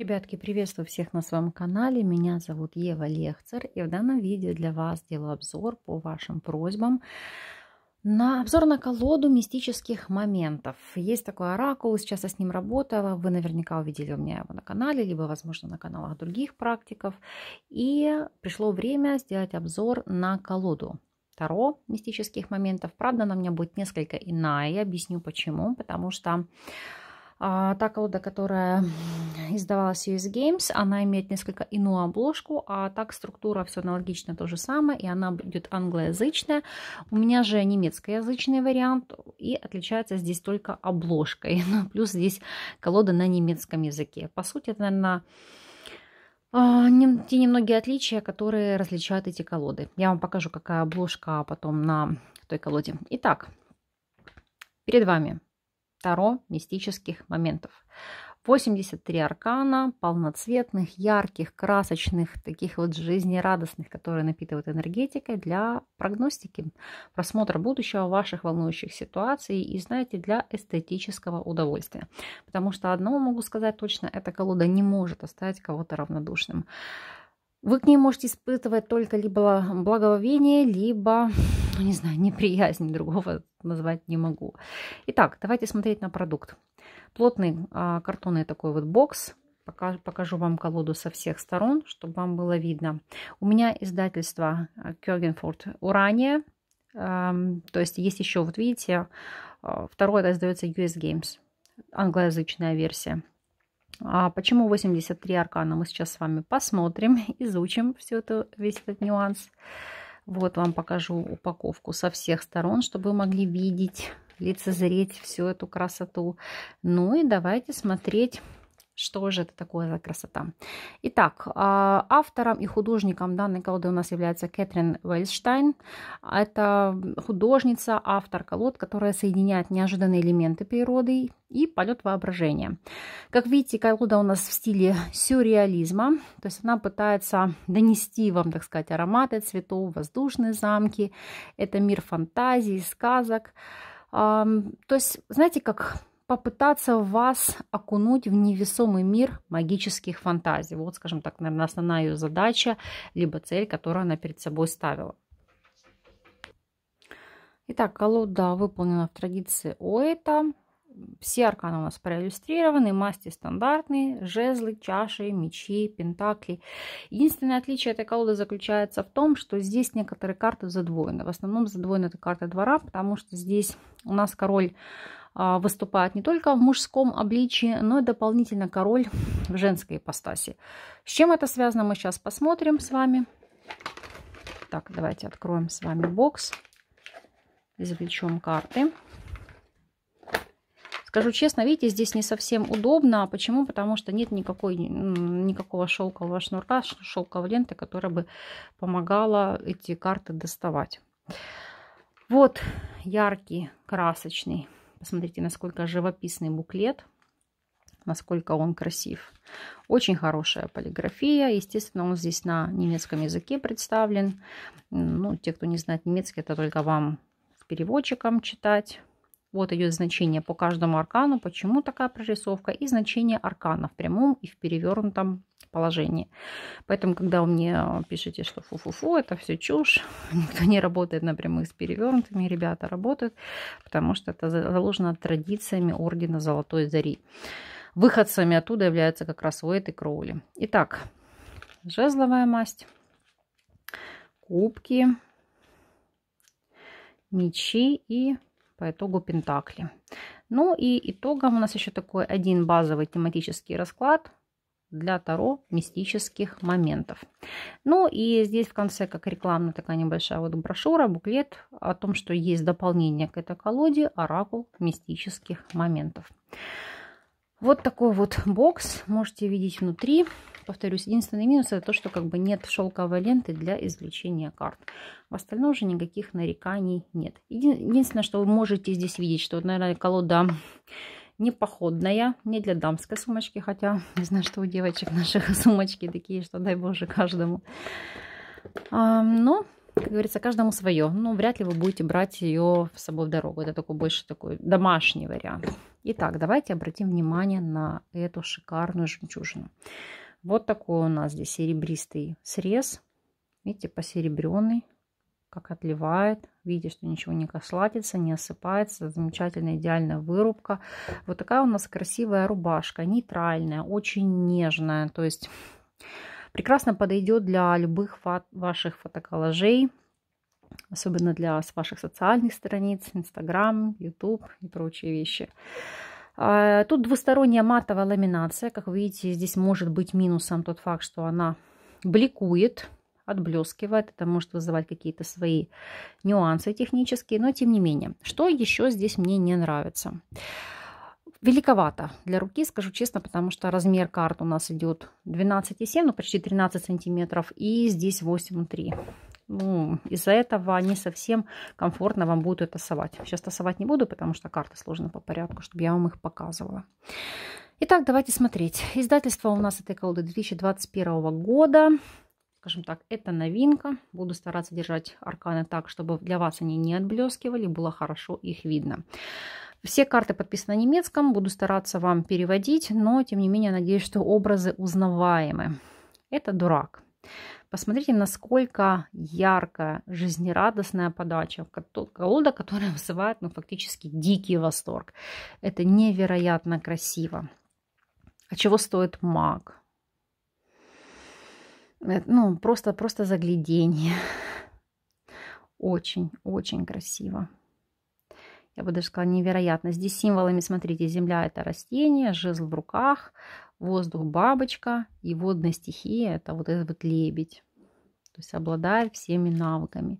Ребятки, приветствую всех на своем канале. Меня зовут Ева Лехцер. И в данном видео для вас делаю обзор по вашим просьбам на обзор на колоду мистических моментов. Есть такой оракул, сейчас я с ним работала. Вы наверняка увидели у меня его на канале, либо, возможно, на каналах других практиков. И пришло время сделать обзор на колоду Таро мистических моментов. Правда, она у меня будет несколько иная. Я объясню почему. Потому что а, та колода, которая издавалась US Games, она имеет несколько иную обложку, а так структура все аналогично то же самое, и она будет англоязычная. У меня же немецкоязычный вариант, и отличается здесь только обложкой. Ну, плюс здесь колода на немецком языке. По сути, это, наверное, а, те немногие отличия, которые различают эти колоды. Я вам покажу, какая обложка а потом на той колоде. Итак, перед вами Таро мистических моментов. 83 аркана, полноцветных, ярких, красочных, таких вот жизнерадостных, которые напитывают энергетикой для прогностики, просмотра будущего ваших волнующих ситуаций и, знаете, для эстетического удовольствия. Потому что одного могу сказать точно, эта колода не может оставить кого-то равнодушным. Вы к ней можете испытывать только либо благоволение, либо ну не знаю, неприязнь другого назвать не могу. Итак, давайте смотреть на продукт. Плотный а, картонный такой вот бокс. Покажу, покажу вам колоду со всех сторон, чтобы вам было видно. У меня издательство а, Кёргенфорд Урания. Эм, то есть есть еще, вот видите, а, второе издается US Games, англоязычная версия. А почему 83 аркана? Мы сейчас с вами посмотрим, изучим все это, весь этот нюанс. Вот вам покажу упаковку со всех сторон, чтобы вы могли видеть, лицезреть всю эту красоту. Ну и давайте смотреть что же это такое за красота? Итак, а, автором и художником данной колоды у нас является Кэтрин Вельштайн. Это художница, автор колод, которая соединяет неожиданные элементы природы и полет воображения. Как видите, колода у нас в стиле сюрреализма, то есть она пытается донести вам, так сказать, ароматы цветов, воздушные замки, это мир фантазии, сказок. То есть, знаете, как попытаться вас окунуть в невесомый мир магических фантазий. Вот, скажем так, наверное, основная ее задача, либо цель, которую она перед собой ставила. Итак, колода выполнена в традиции Оэта. Все арканы у нас проиллюстрированы, масти стандартные, жезлы, чаши, мечи, пентакли. Единственное отличие этой колоды заключается в том, что здесь некоторые карты задвоены. В основном задвоены это карты двора, потому что здесь у нас король а, выступает не только в мужском обличии, но и дополнительно король в женской ипостаси. С чем это связано, мы сейчас посмотрим с вами. Так, давайте откроем с вами бокс. Извлечем карты. Скажу честно, видите, здесь не совсем удобно. А почему? Потому что нет никакой, никакого шелкового шнурка, шелковой ленты, которая бы помогала эти карты доставать. Вот яркий, красочный Посмотрите, насколько живописный буклет, насколько он красив. Очень хорошая полиграфия. Естественно, он здесь на немецком языке представлен. Ну, те, кто не знает немецкий, это только вам с переводчиком читать. Вот идет значение по каждому аркану, почему такая прорисовка и значение аркана в прямом и в перевернутом положении. Поэтому, когда вы мне пишете, что фу-фу-фу, это все чушь, никто не работает напрямую с перевернутыми, ребята работают, потому что это заложено традициями ордена Золотой Зари. Выходцами оттуда являются как раз Уэйт и Кроули. Итак, жезловая масть, кубки, мечи и по итогу пентакли. Ну и итогом у нас еще такой один базовый тематический расклад – для Таро мистических моментов. Ну и здесь в конце как рекламная такая небольшая вот брошюра, буклет о том, что есть дополнение к этой колоде «Оракул мистических моментов». Вот такой вот бокс можете видеть внутри. Повторюсь, единственный минус это то, что как бы нет шелковой ленты для извлечения карт. В остальном же никаких нареканий нет. Единственное, что вы можете здесь видеть, что, наверное, колода не походная, не для дамской сумочки, хотя не знаю, что у девочек наших сумочки такие, что дай боже каждому. А, но, ну, как говорится, каждому свое. Ну, вряд ли вы будете брать ее с собой в дорогу. Это такой больше такой домашний вариант. Итак, давайте обратим внимание на эту шикарную жемчужину. Вот такой у нас здесь серебристый срез. Видите, посеребренный как отливает. Видите, что ничего не косладится, не осыпается. Замечательная, идеальная вырубка. Вот такая у нас красивая рубашка. Нейтральная, очень нежная. То есть прекрасно подойдет для любых ваших фотоколлажей. Особенно для ваших социальных страниц, Инстаграм, Ютуб и прочие вещи. А, тут двусторонняя матовая ламинация. Как вы видите, здесь может быть минусом тот факт, что она бликует отблескивает, это может вызывать какие-то свои нюансы технические, но тем не менее. Что еще здесь мне не нравится? великовато для руки, скажу честно, потому что размер карт у нас идет 12,7, ну почти 13 сантиметров, и здесь 8,3. Ну, из-за этого не совсем комфортно вам будет это совать. Сейчас тасовать не буду, потому что карты сложены по порядку, чтобы я вам их показывала. Итак, давайте смотреть. Издательство у нас этой колоды 2021 года скажем так, это новинка. Буду стараться держать арканы так, чтобы для вас они не отблескивали, было хорошо их видно. Все карты подписаны на немецком, буду стараться вам переводить, но тем не менее надеюсь, что образы узнаваемы. Это дурак. Посмотрите, насколько яркая, жизнерадостная подача. Колода, которая вызывает ну, фактически дикий восторг. Это невероятно красиво. А чего стоит маг? Э, ну, просто, просто загляденье, Очень, очень красиво. Я бы даже сказала, невероятно. Здесь символами, смотрите, земля – это растение, жезл в руках, воздух – бабочка, и водная стихия – это вот этот вот лебедь. То есть обладает всеми навыками.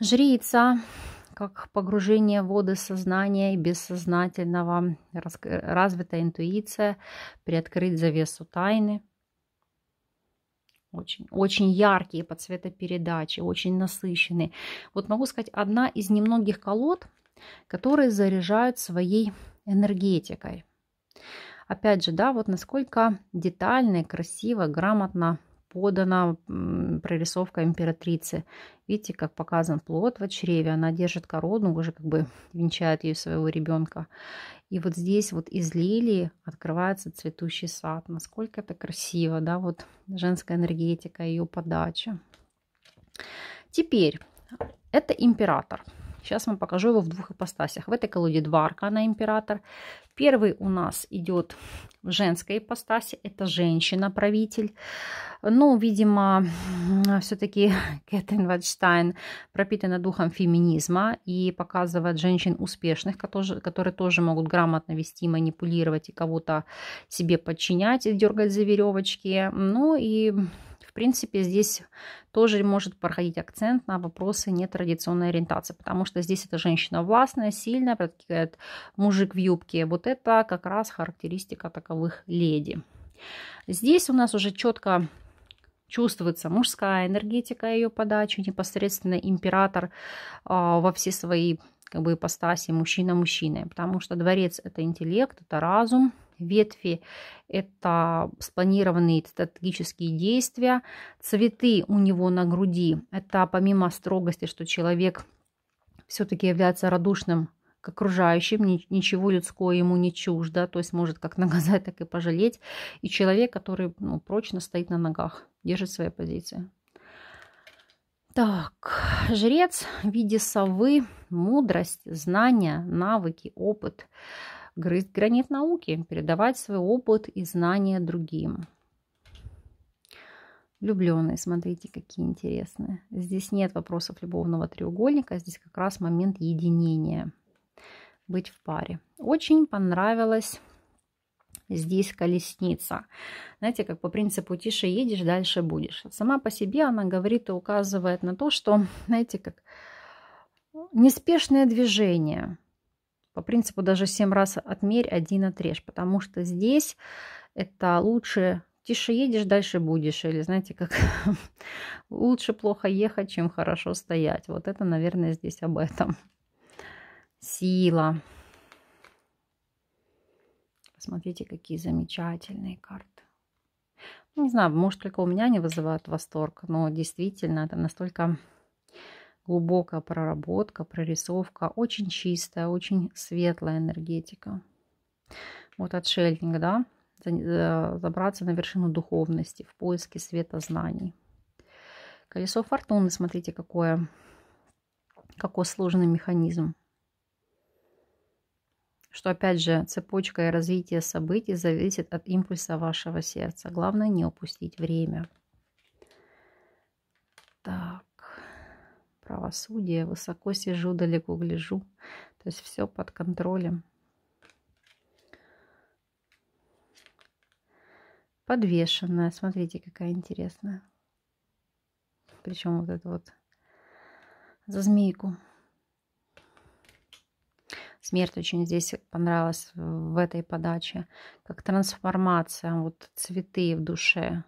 Жрица как погружение в воды сознания и бессознательного, развитая интуиция, приоткрыть завесу тайны очень, очень яркие по цветопередаче, очень насыщенные. Вот могу сказать, одна из немногих колод, которые заряжают своей энергетикой. Опять же, да, вот насколько детально, красиво, грамотно подана прорисовка императрицы. Видите, как показан плод в чреве, она держит корону, уже как бы венчает ее своего ребенка. И вот здесь вот из лилии открывается цветущий сад. Насколько это красиво, да, вот женская энергетика, ее подача. Теперь это император. Сейчас вам покажу его в двух ипостасях. В этой колоде два аркана император. Первый у нас идет в женской ипостаси. Это женщина-правитель. Ну, видимо, все-таки Кэтрин Вальштайн пропитана духом феминизма и показывает женщин успешных, которые, которые тоже могут грамотно вести, манипулировать и кого-то себе подчинять, дергать за веревочки. Ну и принципе, здесь тоже может проходить акцент на вопросы нетрадиционной ориентации, потому что здесь эта женщина властная, сильная, как мужик в юбке. Вот это как раз характеристика таковых леди. Здесь у нас уже четко чувствуется мужская энергетика ее подачи, непосредственно император э, во все свои как бы ипостаси мужчина мужчины, потому что дворец это интеллект, это разум, ветви – это спланированные стратегические действия. Цветы у него на груди – это помимо строгости, что человек все-таки является радушным к окружающим, ничего людское ему не чуждо, то есть может как наказать, так и пожалеть. И человек, который ну, прочно стоит на ногах, держит свои позиции. Так, жрец в виде совы, мудрость, знания, навыки, опыт – грызть гранит науки, передавать свой опыт и знания другим. Влюбленные, смотрите, какие интересные. Здесь нет вопросов любовного треугольника, здесь как раз момент единения, быть в паре. Очень понравилась здесь колесница. Знаете, как по принципу тише едешь, дальше будешь. Сама по себе она говорит и указывает на то, что, знаете, как неспешное движение – по принципу даже 7 раз отмерь, один отрежь, потому что здесь это лучше тише едешь, дальше будешь. Или знаете, как лучше плохо ехать, чем хорошо стоять. Вот это, наверное, здесь об этом. Сила. Посмотрите, какие замечательные карты. Ну, не знаю, может, только у меня не вызывают восторг, но действительно это настолько глубокая проработка, прорисовка, очень чистая, очень светлая энергетика. Вот отшельник, да, э, забраться на вершину духовности в поиске света знаний. Колесо фортуны, смотрите, какое, какой сложный механизм. Что, опять же, цепочка и развитие событий зависит от импульса вашего сердца. Главное не упустить время. Так. Правосудие, высоко сижу, далеко гляжу. То есть все под контролем. Подвешенная, смотрите, какая интересная. Причем вот это вот за змейку. Смерть очень здесь понравилась в этой подаче. Как трансформация, вот цветы в душе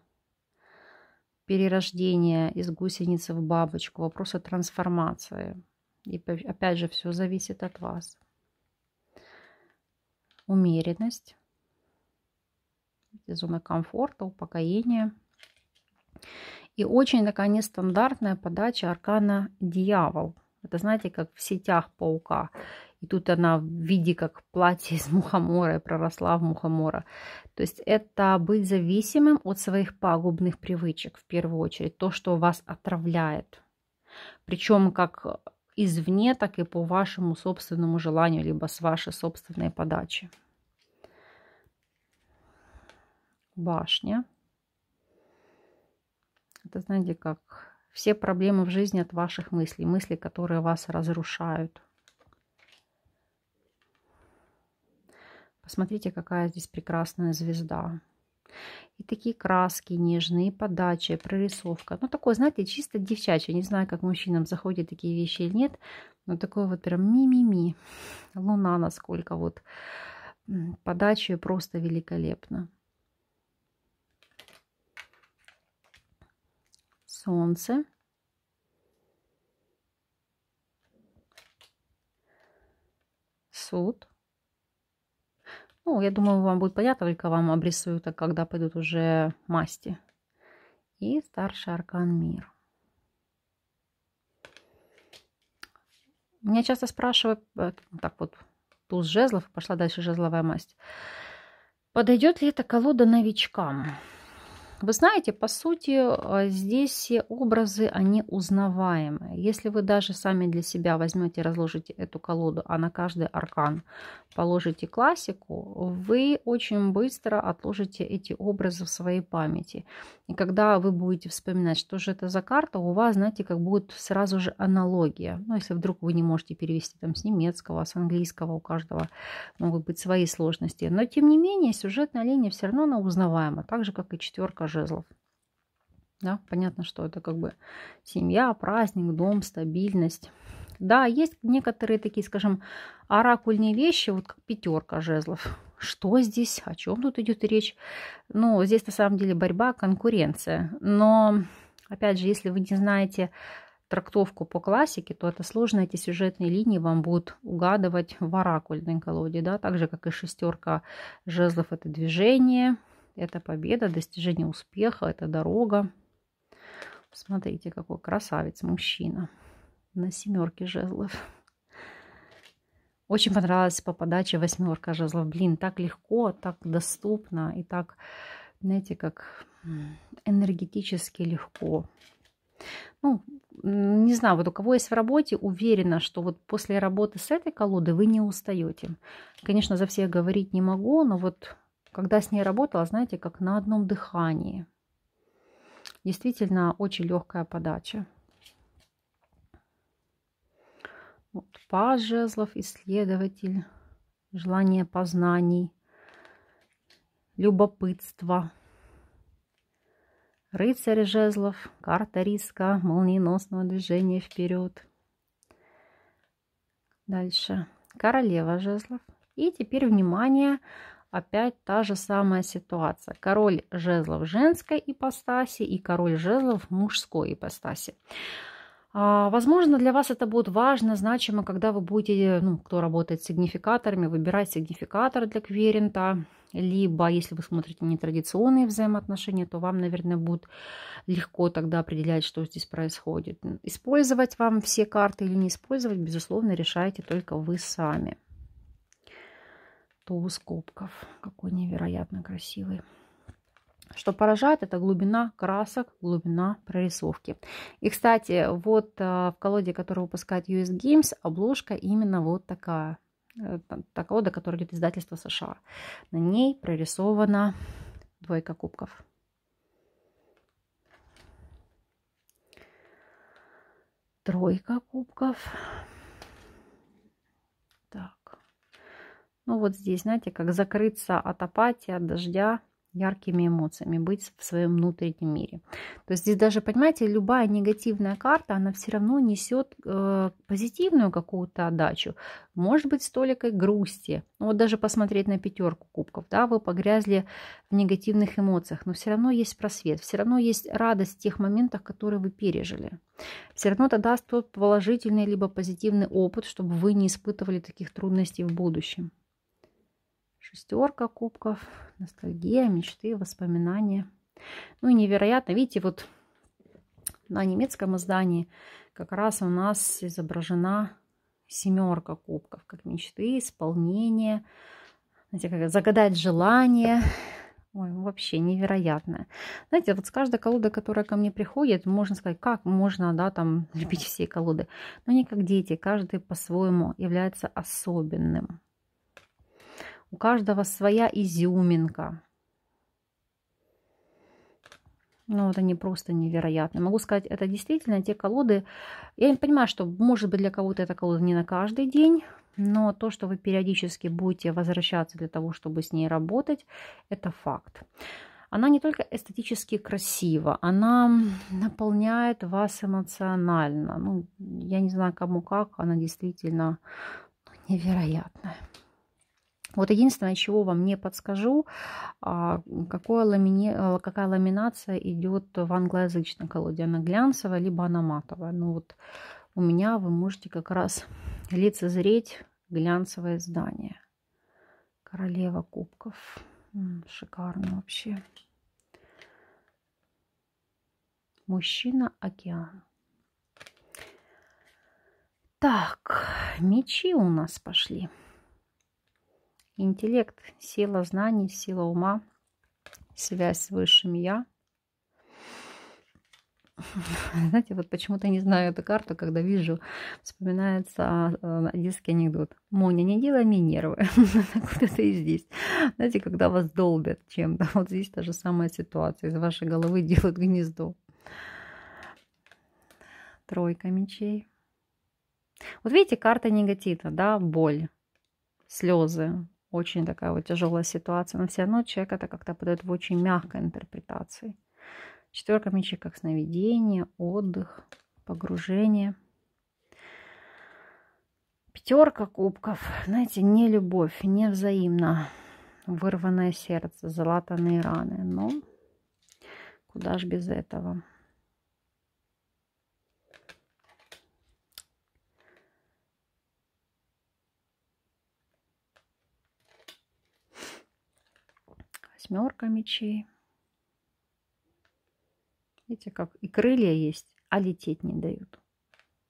перерождения из гусеницы в бабочку, вопросы трансформации. И опять же, все зависит от вас. Умеренность, зона комфорта, упокоение. И очень такая нестандартная подача аркана «Дьявол». Это знаете, как в сетях паука. И тут она в виде как платье из мухомора и проросла в мухомора. То есть это быть зависимым от своих пагубных привычек в первую очередь, то, что вас отравляет. Причем как извне, так и по вашему собственному желанию, либо с вашей собственной подачи. Башня. Это, знаете, как все проблемы в жизни от ваших мыслей, мысли, которые вас разрушают – Посмотрите, какая здесь прекрасная звезда. И такие краски нежные, подачи, прорисовка. Ну, такое, знаете, чисто девчачье. Не знаю, как мужчинам заходят такие вещи или нет. Но такое вот прям ми-ми-ми. Луна насколько вот подача просто великолепна. Солнце. Суд. Ну, я думаю, вам будет понятно, только вам обрисую, так когда пойдут уже масти. И старший аркан мир. Меня часто спрашивают, э, так вот, туз жезлов, пошла дальше жезловая масть. Подойдет ли эта колода новичкам? Вы знаете, по сути, э, здесь все образы, они узнаваемы. Если вы даже сами для себя возьмете, разложите эту колоду, а на каждый аркан положите классику, вы очень быстро отложите эти образы в своей памяти. И когда вы будете вспоминать, что же это за карта, у вас, знаете, как будет сразу же аналогия. Ну, если вдруг вы не можете перевести там с немецкого, с английского, у каждого могут быть свои сложности. Но, тем не менее, сюжетная линия все равно она узнаваема, так же, как и четверка жезлов. Да, понятно, что это как бы семья, праздник, дом, стабильность. Да, есть некоторые такие, скажем, оракульные вещи, вот как пятерка жезлов. Что здесь, о чем тут идет речь? Ну, здесь на самом деле борьба, конкуренция. Но, опять же, если вы не знаете трактовку по классике, то это сложно, эти сюжетные линии вам будут угадывать в оракульной колоде, да, так же, как и шестерка жезлов – это движение – это победа, достижение успеха, это дорога. Смотрите, какой красавец мужчина на семерке жезлов. Очень понравилась по подаче восьмерка жезлов. Блин, так легко, так доступно и так, знаете, как энергетически легко. Ну, не знаю, вот у кого есть в работе, уверена, что вот после работы с этой колодой вы не устаете. Конечно, за всех говорить не могу, но вот когда с ней работала, знаете, как на одном дыхании. Действительно, очень легкая подача. Вот, Паж жезлов, исследователь, желание познаний, любопытство. Рыцарь жезлов, карта риска, молниеносного движения вперед. Дальше королева жезлов. И теперь, внимание, Опять та же самая ситуация. Король жезлов женской ипостаси и король жезлов мужской ипостаси. А, возможно, для вас это будет важно, значимо, когда вы будете, ну, кто работает с сигнификаторами, выбирать сигнификатор для кверента, либо если вы смотрите нетрадиционные взаимоотношения, то вам, наверное, будет легко тогда определять, что здесь происходит. Использовать вам все карты или не использовать, безусловно, решаете только вы сами у скобков. Какой невероятно красивый. Что поражает, это глубина красок, глубина прорисовки. И, кстати, вот э, в колоде, которую выпускает US Games, обложка именно вот такая. Э, та колода, которая идет издательство США. На ней прорисована двойка кубков. Тройка кубков. Ну вот здесь, знаете, как закрыться от апатии, от дождя, яркими эмоциями, быть в своем внутреннем мире. То есть здесь даже, понимаете, любая негативная карта, она все равно несет э, позитивную какую-то отдачу. Может быть, с толикой грусти. Ну, вот даже посмотреть на пятерку кубков, да, вы погрязли в негативных эмоциях, но все равно есть просвет, все равно есть радость в тех моментах, которые вы пережили. Все равно это даст тот положительный либо позитивный опыт, чтобы вы не испытывали таких трудностей в будущем шестерка кубков, ностальгия, мечты, воспоминания. Ну и невероятно, видите, вот на немецком издании как раз у нас изображена семерка кубков, как мечты, исполнение, знаете, как загадать желание. Ой, вообще невероятное. Знаете, вот с каждой колоды, которая ко мне приходит, можно сказать, как можно, да, там, любить все колоды. Но не как дети, каждый по-своему является особенным. У каждого своя изюминка. Ну, вот они просто невероятные. Могу сказать, это действительно те колоды... Я понимаю, что, может быть, для кого-то эта колода не на каждый день, но то, что вы периодически будете возвращаться для того, чтобы с ней работать, это факт. Она не только эстетически красива, она наполняет вас эмоционально. Ну, я не знаю, кому как, она действительно невероятная. Вот единственное, чего вам не подскажу, а, какое ламини... А, какая ламинация идет в англоязычной колоде. Она глянцевая, либо она матовая. Но ну вот у меня вы можете как раз лицезреть глянцевое издание. Королева кубков. Шикарно вообще. Мужчина-океан. Так, мечи у нас пошли. Интеллект, сила знаний, сила ума, связь с высшим я. Знаете, вот почему-то не знаю эту карту, когда вижу, вспоминается одесский а, а, анекдот. Моня, не делай мне нервы. Куда-то и здесь. Знаете, когда вас долбят чем-то. Вот здесь та же самая ситуация. Из вашей головы делают гнездо. Тройка мечей. Вот видите, карта негатива, да, боль, слезы, очень такая вот тяжелая ситуация, но все равно человек это как-то подает в очень мягкой интерпретации. Четверка мечей как сновидение, отдых, погружение. Пятерка кубков, знаете, не любовь, не взаимно. Вырванное сердце, залатанные раны. Но куда ж без этого? восьмерка мечей. Видите, как и крылья есть, а лететь не дают.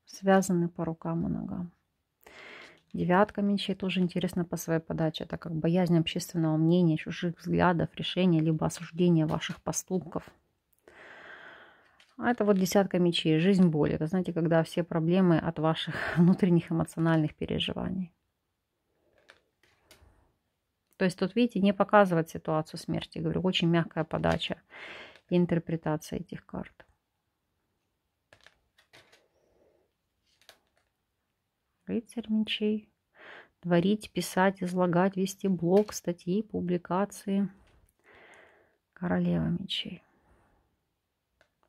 Связаны по рукам и ногам. Девятка мечей тоже интересно по своей подаче. Это как боязнь общественного мнения, чужих взглядов, решения, либо осуждения ваших поступков. А это вот десятка мечей, жизнь боли. Это знаете, когда все проблемы от ваших внутренних эмоциональных переживаний. То есть тут, видите, не показывать ситуацию смерти. говорю, очень мягкая подача и интерпретация этих карт. Рыцарь мечей. Творить, писать, излагать, вести блог, статьи, публикации. Королева мечей.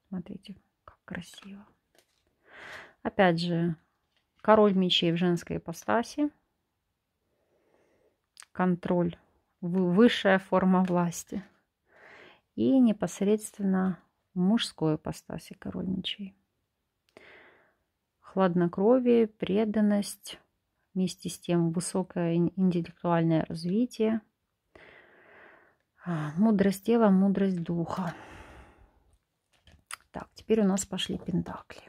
Смотрите, как красиво. Опять же, король мечей в женской ипостаси – контроль, высшая форма власти. И непосредственно мужской ипостаси король мечей. Хладнокровие, преданность, вместе с тем высокое интеллектуальное развитие, а, мудрость тела, мудрость духа. Так, теперь у нас пошли пентакли.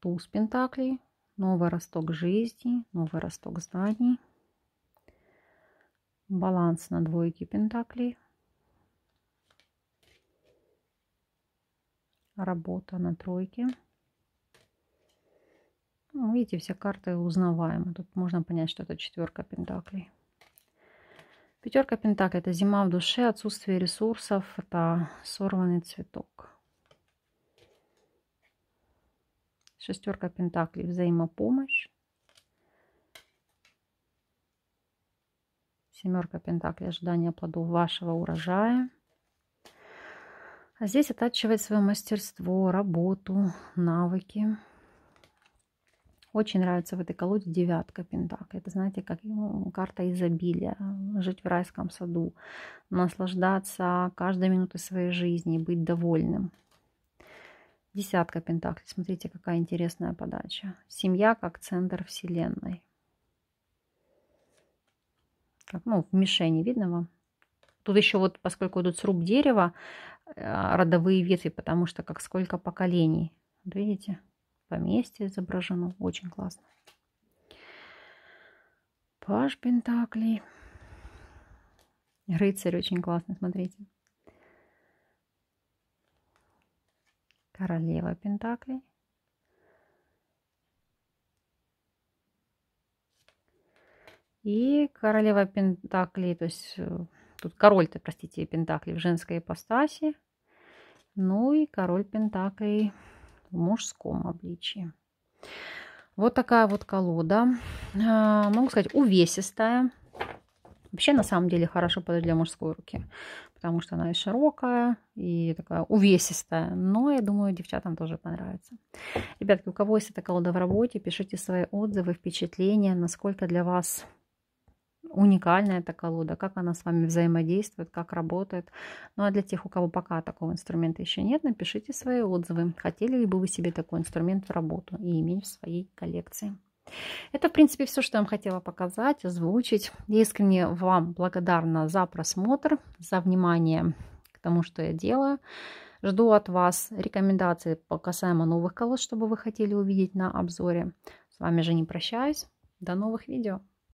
Туз пентаклей, новый росток жизни, новый росток знаний – баланс на двойке пентаклей, работа на тройке. Ну, видите, все карты узнаваемы. Тут можно понять, что это четверка пентаклей. Пятерка пентаклей – это зима в душе, отсутствие ресурсов, это сорванный цветок. Шестерка пентаклей – взаимопомощь. Семерка Пентаклей, ожидание плодов вашего урожая. А здесь оттачивать свое мастерство, работу, навыки. Очень нравится в этой колоде девятка пентаклей. Это, знаете, как ну, карта изобилия. Жить в райском саду, наслаждаться каждой минутой своей жизни, быть довольным. Десятка пентаклей. Смотрите, какая интересная подача. Семья как центр вселенной. Ну, в мишени видно вам. Тут еще вот, поскольку идут сруб дерева, э, родовые ветви, потому что как сколько поколений. Вот видите, поместье изображено. Очень классно. Паш пентакли, Рыцарь очень классный, смотрите. Королева Пентаклей. И королева Пентаклей, то есть э, тут король-то, простите, Пентаклей в женской ипостаси. Ну и король Пентаклей в мужском обличии. Вот такая вот колода. А, могу сказать, увесистая. Вообще, на самом деле, хорошо подойдет для мужской руки, потому что она и широкая, и такая увесистая. Но, я думаю, девчатам тоже понравится. Ребятки, у кого есть эта колода в работе, пишите свои отзывы, впечатления, насколько для вас уникальна эта колода, как она с вами взаимодействует, как работает. Ну а для тех, у кого пока такого инструмента еще нет, напишите свои отзывы. Хотели ли бы вы себе такой инструмент в работу и иметь в своей коллекции. Это, в принципе, все, что я вам хотела показать, озвучить. Я искренне вам благодарна за просмотр, за внимание к тому, что я делаю. Жду от вас рекомендации по касаемо новых колод, чтобы вы хотели увидеть на обзоре. С вами же не прощаюсь. До новых видео.